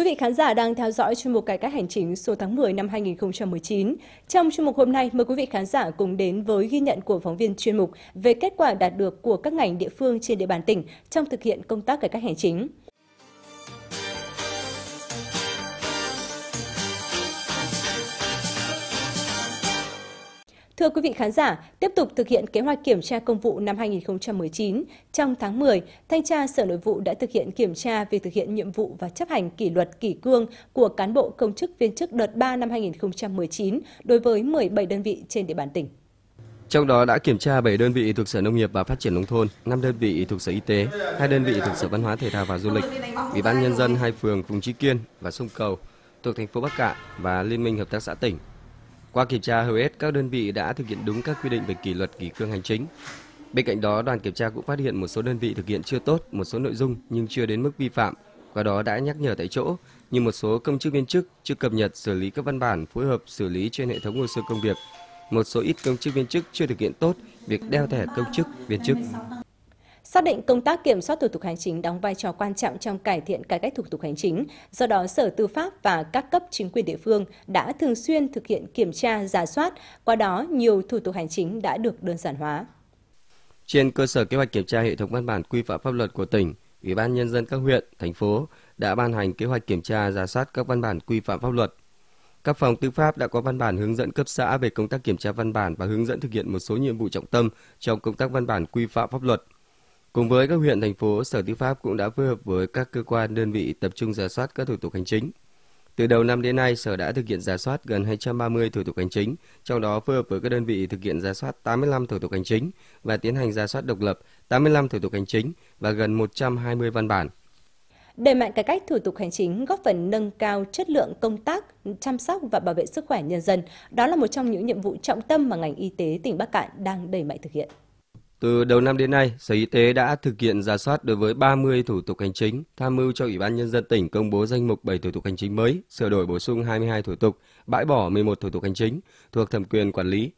Quý vị khán giả đang theo dõi chuyên mục Cải cách hành chính số tháng 10 năm 2019. Trong chuyên mục hôm nay, mời quý vị khán giả cùng đến với ghi nhận của phóng viên chuyên mục về kết quả đạt được của các ngành địa phương trên địa bàn tỉnh trong thực hiện công tác cải cách hành chính. Thưa quý vị khán giả, tiếp tục thực hiện kế hoạch kiểm tra công vụ năm 2019, trong tháng 10, Thanh tra Sở Nội vụ đã thực hiện kiểm tra việc thực hiện nhiệm vụ và chấp hành kỷ luật kỷ cương của cán bộ công chức viên chức đợt 3 năm 2019 đối với 17 đơn vị trên địa bàn tỉnh. Trong đó đã kiểm tra 7 đơn vị thuộc Sở Nông nghiệp và Phát triển nông thôn, 5 đơn vị thuộc Sở Y tế, 2 đơn vị thuộc Sở Văn hóa Thể thao và Du lịch, Ủy ban nhân dân hai phường Phùng Chí Kiên và Sông Cầu thuộc thành phố Bắc Cạn và Liên minh Hợp tác xã tỉnh qua kiểm tra, hầu hết các đơn vị đã thực hiện đúng các quy định về kỷ luật kỷ cương hành chính. Bên cạnh đó, đoàn kiểm tra cũng phát hiện một số đơn vị thực hiện chưa tốt một số nội dung nhưng chưa đến mức vi phạm, qua đó đã nhắc nhở tại chỗ như một số công chức viên chức chưa cập nhật xử lý các văn bản phối hợp xử lý trên hệ thống hồ sơ công việc. Một số ít công chức viên chức chưa thực hiện tốt việc đeo thẻ công chức viên chức. Xác định công tác kiểm soát thủ tục hành chính đóng vai trò quan trọng trong cải thiện cải cách thủ tục hành chính, do đó Sở Tư pháp và các cấp chính quyền địa phương đã thường xuyên thực hiện kiểm tra, giả soát, qua đó nhiều thủ tục hành chính đã được đơn giản hóa. Trên cơ sở kế hoạch kiểm tra hệ thống văn bản quy phạm pháp luật của tỉnh, Ủy ban nhân dân các huyện, thành phố đã ban hành kế hoạch kiểm tra giả soát các văn bản quy phạm pháp luật. Các phòng tư pháp đã có văn bản hướng dẫn cấp xã về công tác kiểm tra văn bản và hướng dẫn thực hiện một số nhiệm vụ trọng tâm trong công tác văn bản quy phạm pháp luật – Cùng với các huyện, thành phố, Sở Tư pháp cũng đã phối hợp với các cơ quan đơn vị tập trung giả soát các thủ tục hành chính. Từ đầu năm đến nay, Sở đã thực hiện giả soát gần 230 thủ tục hành chính, trong đó phối hợp với các đơn vị thực hiện giả soát 85 thủ tục hành chính và tiến hành giả soát độc lập 85 thủ tục hành chính và gần 120 văn bản. Đẩy mạnh cải cách thủ tục hành chính góp phần nâng cao chất lượng công tác, chăm sóc và bảo vệ sức khỏe nhân dân. Đó là một trong những nhiệm vụ trọng tâm mà ngành y tế tỉnh Bắc Cạn đang đẩy mạnh thực hiện. Từ đầu năm đến nay, Sở Y tế đã thực hiện giả soát đối với 30 thủ tục hành chính, tham mưu cho Ủy ban Nhân dân tỉnh công bố danh mục 7 thủ tục hành chính mới, sửa đổi bổ sung 22 thủ tục, bãi bỏ 11 thủ tục hành chính thuộc thẩm quyền quản lý.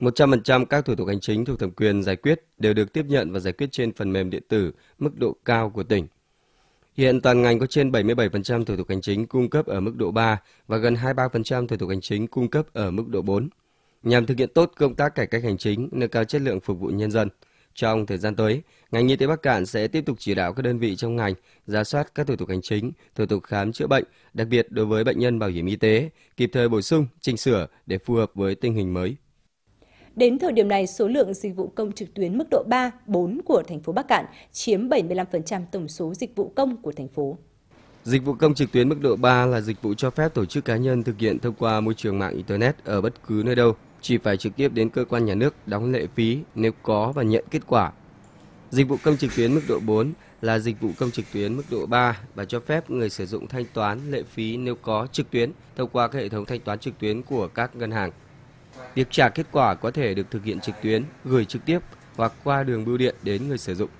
100% các thủ tục hành chính thuộc thẩm quyền giải quyết đều được tiếp nhận và giải quyết trên phần mềm điện tử mức độ cao của tỉnh. Hiện toàn ngành có trên 77% thủ tục hành chính cung cấp ở mức độ 3 và gần 23% thủ tục hành chính cung cấp ở mức độ 4 nhằm thực hiện tốt công tác cải cách hành chính, nâng cao chất lượng phục vụ nhân dân. Trong thời gian tới, ngành y tế Bắc Cạn sẽ tiếp tục chỉ đạo các đơn vị trong ngành ra soát các thủ tục hành chính, thủ tục khám chữa bệnh, đặc biệt đối với bệnh nhân bảo hiểm y tế, kịp thời bổ sung, chỉnh sửa để phù hợp với tình hình mới. Đến thời điểm này, số lượng dịch vụ công trực tuyến mức độ 3, 4 của thành phố Bắc Cạn chiếm 75% tổng số dịch vụ công của thành phố. Dịch vụ công trực tuyến mức độ 3 là dịch vụ cho phép tổ chức cá nhân thực hiện thông qua môi trường mạng Internet ở bất cứ nơi đâu chỉ phải trực tiếp đến cơ quan nhà nước đóng lệ phí nếu có và nhận kết quả. Dịch vụ công trực tuyến mức độ 4 là dịch vụ công trực tuyến mức độ 3 và cho phép người sử dụng thanh toán lệ phí nếu có trực tuyến thông qua các hệ thống thanh toán trực tuyến của các ngân hàng. Việc trả kết quả có thể được thực hiện trực tuyến, gửi trực tiếp hoặc qua đường bưu điện đến người sử dụng.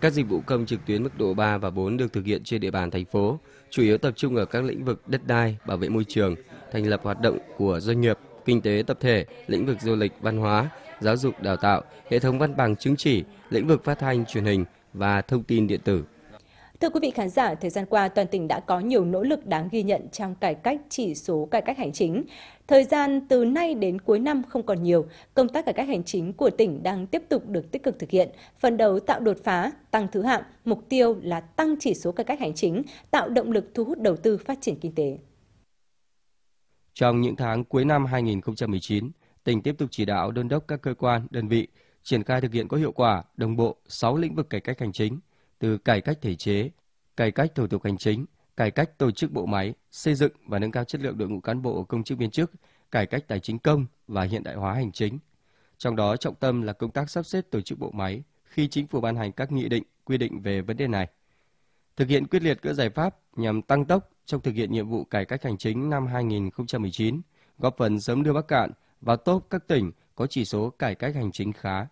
Các dịch vụ công trực tuyến mức độ 3 và 4 được thực hiện trên địa bàn thành phố, chủ yếu tập trung ở các lĩnh vực đất đai, bảo vệ môi trường, thành lập hoạt động của doanh nghiệp, kinh tế tập thể, lĩnh vực du lịch, văn hóa, giáo dục đào tạo, hệ thống văn bằng chứng chỉ, lĩnh vực phát thanh truyền hình và thông tin điện tử. Thưa quý vị khán giả, thời gian qua toàn tỉnh đã có nhiều nỗ lực đáng ghi nhận trong cải cách chỉ số cải cách hành chính. Thời gian từ nay đến cuối năm không còn nhiều, công tác cải cách hành chính của tỉnh đang tiếp tục được tích cực thực hiện, phần đầu tạo đột phá, tăng thứ hạng, mục tiêu là tăng chỉ số cải cách hành chính, tạo động lực thu hút đầu tư phát triển kinh tế. Trong những tháng cuối năm 2019, tỉnh tiếp tục chỉ đạo đôn đốc các cơ quan, đơn vị triển khai thực hiện có hiệu quả đồng bộ 6 lĩnh vực cải cách hành chính, từ cải cách thể chế, cải cách thủ tục hành chính, cải cách tổ chức bộ máy, xây dựng và nâng cao chất lượng đội ngũ cán bộ công chức viên chức, cải cách tài chính công và hiện đại hóa hành chính. Trong đó trọng tâm là công tác sắp xếp tổ chức bộ máy khi chính phủ ban hành các nghị định, quy định về vấn đề này. Thực hiện quyết liệt các giải pháp nhằm tăng tốc trong thực hiện nhiệm vụ cải cách hành chính năm 2019, góp phần sớm đưa Bắc Cạn vào top các tỉnh có chỉ số cải cách hành chính khá.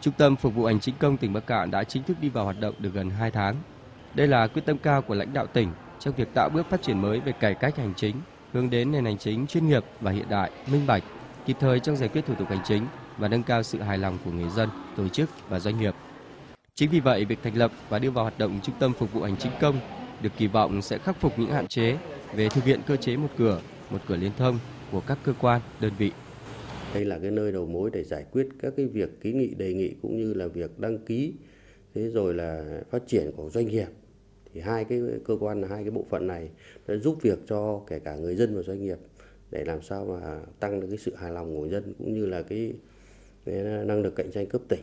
Trung tâm phục vụ hành chính công tỉnh Bắc Cạn đã chính thức đi vào hoạt động được gần 2 tháng. Đây là quyết tâm cao của lãnh đạo tỉnh trong việc tạo bước phát triển mới về cải cách hành chính, hướng đến nền hành chính chuyên nghiệp và hiện đại, minh bạch, kịp thời trong giải quyết thủ tục hành chính và nâng cao sự hài lòng của người dân, tổ chức và doanh nghiệp. Chính vì vậy, việc thành lập và đưa vào hoạt động trung tâm phục vụ hành chính công được kỳ vọng sẽ khắc phục những hạn chế về thực hiện cơ chế một cửa, một cửa liên thông của các cơ quan, đơn vị. Đây là cái nơi đầu mối để giải quyết các cái việc kiến nghị đề nghị cũng như là việc đăng ký thế rồi là phát triển của doanh nghiệp thì hai cái cơ quan hai cái bộ phận này sẽ giúp việc cho kể cả người dân và doanh nghiệp để làm sao mà tăng được cái sự hài lòng của người dân cũng như là cái năng lực cạnh tranh cấp tỉnh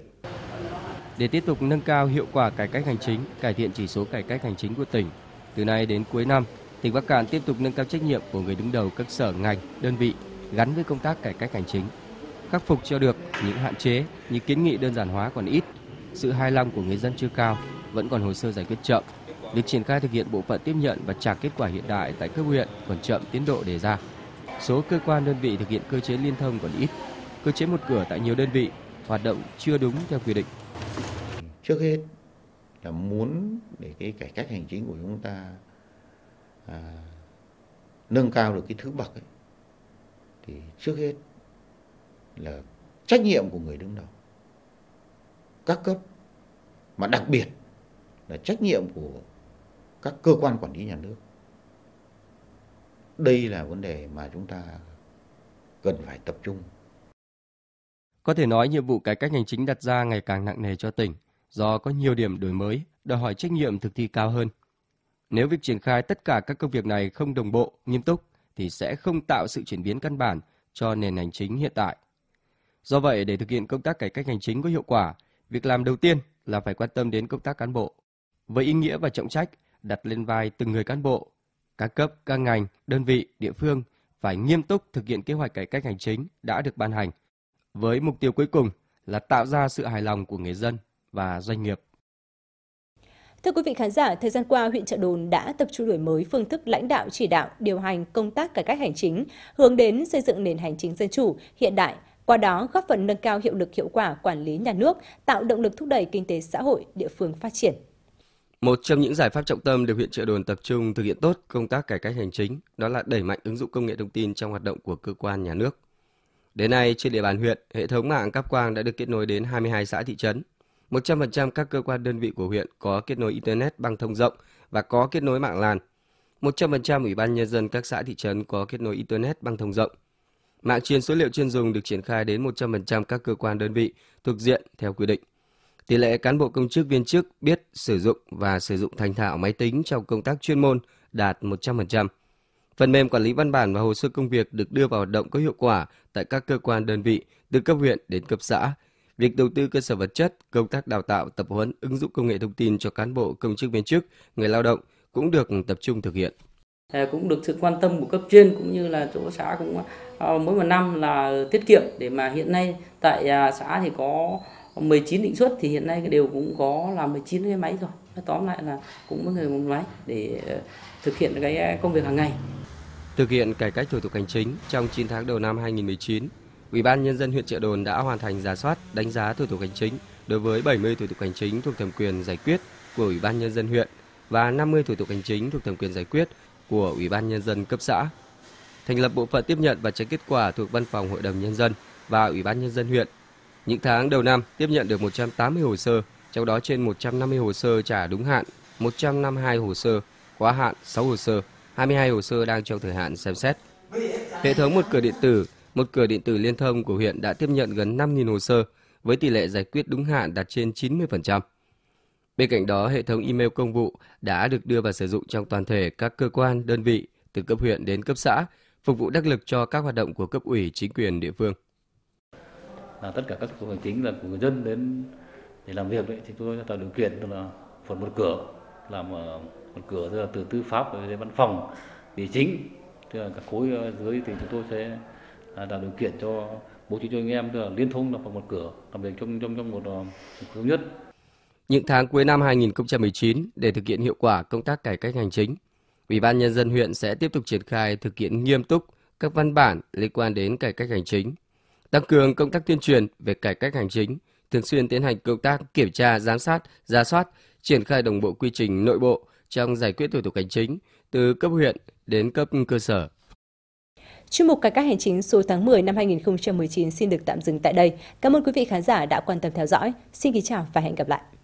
để tiếp tục nâng cao hiệu quả cải cách hành chính, cải thiện chỉ số cải cách hành chính của tỉnh. Từ nay đến cuối năm, tỉnh Bắc Cạn tiếp tục nâng cao trách nhiệm của người đứng đầu các sở ngành, đơn vị gắn với công tác cải cách hành chính, khắc phục cho được những hạn chế như kiến nghị đơn giản hóa còn ít, sự hài lòng của người dân chưa cao, vẫn còn hồ sơ giải quyết chậm. Việc triển khai thực hiện bộ phận tiếp nhận và trả kết quả hiện đại tại cấp huyện còn chậm tiến độ đề ra. Số cơ quan đơn vị thực hiện cơ chế liên thông còn ít, cơ chế một cửa tại nhiều đơn vị hoạt động chưa đúng theo quy định trước hết là muốn để cái cải cách hành chính của chúng ta à, nâng cao được cái thứ bậc ấy, thì trước hết là trách nhiệm của người đứng đầu các cấp mà đặc biệt là trách nhiệm của các cơ quan quản lý nhà nước đây là vấn đề mà chúng ta cần phải tập trung có thể nói nhiệm vụ cải cách hành chính đặt ra ngày càng nặng nề cho tỉnh do có nhiều điểm đổi mới, đòi hỏi trách nhiệm thực thi cao hơn. Nếu việc triển khai tất cả các công việc này không đồng bộ, nghiêm túc thì sẽ không tạo sự chuyển biến căn bản cho nền hành chính hiện tại. Do vậy, để thực hiện công tác cải cách hành chính có hiệu quả, việc làm đầu tiên là phải quan tâm đến công tác cán bộ. Với ý nghĩa và trọng trách đặt lên vai từng người cán bộ, các cấp, các ngành, đơn vị, địa phương phải nghiêm túc thực hiện kế hoạch cải cách hành chính đã được ban hành với mục tiêu cuối cùng là tạo ra sự hài lòng của người dân và doanh nghiệp. Thưa quý vị khán giả, thời gian qua, huyện Trợ Đồn đã tập trung đổi mới phương thức lãnh đạo chỉ đạo, điều hành công tác cải cách hành chính, hướng đến xây dựng nền hành chính dân chủ, hiện đại, qua đó góp phần nâng cao hiệu lực hiệu quả quản lý nhà nước, tạo động lực thúc đẩy kinh tế xã hội địa phương phát triển. Một trong những giải pháp trọng tâm được huyện Trợ Đồn tập trung thực hiện tốt công tác cải cách hành chính đó là đẩy mạnh ứng dụng công nghệ thông tin trong hoạt động của cơ quan nhà nước. Đến nay, trên địa bàn huyện, hệ thống mạng cáp quang đã được kết nối đến 22 xã thị trấn, 100% các cơ quan đơn vị của huyện có kết nối Internet băng thông rộng và có kết nối mạng LAN. 100% Ủy ban Nhân dân các xã thị trấn có kết nối Internet băng thông rộng. Mạng truyền số liệu chuyên dùng được triển khai đến 100% các cơ quan đơn vị thuộc diện theo quy định. Tỷ lệ cán bộ công chức viên chức biết sử dụng và sử dụng thành thạo máy tính trong công tác chuyên môn đạt 100%. Phần mềm quản lý văn bản và hồ sơ công việc được đưa vào hoạt động có hiệu quả tại các cơ quan đơn vị từ cấp huyện đến cấp xã, Việc đầu tư cơ sở vật chất, công tác đào tạo, tập huấn, ứng dụng công nghệ thông tin cho cán bộ, công chức viên chức, người lao động cũng được tập trung thực hiện. Cũng được sự quan tâm của cấp trên cũng như là chỗ xã cũng ờ, mỗi một năm là tiết kiệm để mà hiện nay tại à, xã thì có 19 định xuất thì hiện nay đều cũng có là 19 cái máy rồi. Tóm lại là cũng mỗi người một máy để ờ, thực hiện cái à, công việc hàng ngày. Thực hiện cải cách thủ tục hành chính trong 9 tháng đầu năm 2019, Ủy ban nhân dân huyện Trợ Đồn đã hoàn thành giả soát, đánh giá thủ tục hành chính đối với 70 thủ tục hành chính thuộc thẩm quyền giải quyết của Ủy ban nhân dân huyện và 50 thủ tục hành chính thuộc thẩm quyền giải quyết của Ủy ban nhân dân cấp xã. Thành lập bộ phận tiếp nhận và trả kết quả thuộc Văn phòng Hội đồng nhân dân và Ủy ban nhân dân huyện. Những tháng đầu năm tiếp nhận được 180 hồ sơ, trong đó trên 150 hồ sơ trả đúng hạn, 152 hồ sơ quá hạn, 6 hồ sơ, 22 hồ sơ đang trong thời hạn xem xét. Hệ thống một cửa điện tử một cửa điện tử liên thông của huyện đã tiếp nhận gần 5.000 hồ sơ với tỷ lệ giải quyết đúng hạn đạt trên 90%. Bên cạnh đó, hệ thống email công vụ đã được đưa vào sử dụng trong toàn thể các cơ quan, đơn vị từ cấp huyện đến cấp xã, phục vụ đắc lực cho các hoạt động của cấp ủy chính quyền địa phương. Là tất cả các thủ tục hành chính là của người dân đến để làm việc đấy thì chúng tôi tạo điều kiện là phần một cửa làm ờ, một cửa là từ tư pháp đến văn phòng địa chính tức là các khối ờ, dưới thì chúng tôi sẽ À, tạo điều kiện cho bố trí cho anh em liên thông là một cửa làm việc trong trong trong một ờ, thống nhất. Những tháng cuối năm 2019 để thực hiện hiệu quả công tác cải cách hành chính, Ủy ban nhân dân huyện sẽ tiếp tục triển khai thực hiện nghiêm túc các văn bản liên quan đến cải cách hành chính, tăng cường công tác tuyên truyền về cải cách hành chính, thường xuyên tiến hành công tác kiểm tra, giám sát, ra soát, triển khai đồng bộ quy trình nội bộ trong giải quyết thủ tục hành chính từ cấp huyện đến cấp cơ sở. Chuyên mục Cải cách hành chính số tháng 10 năm 2019 xin được tạm dừng tại đây. Cảm ơn quý vị khán giả đã quan tâm theo dõi. Xin kính chào và hẹn gặp lại.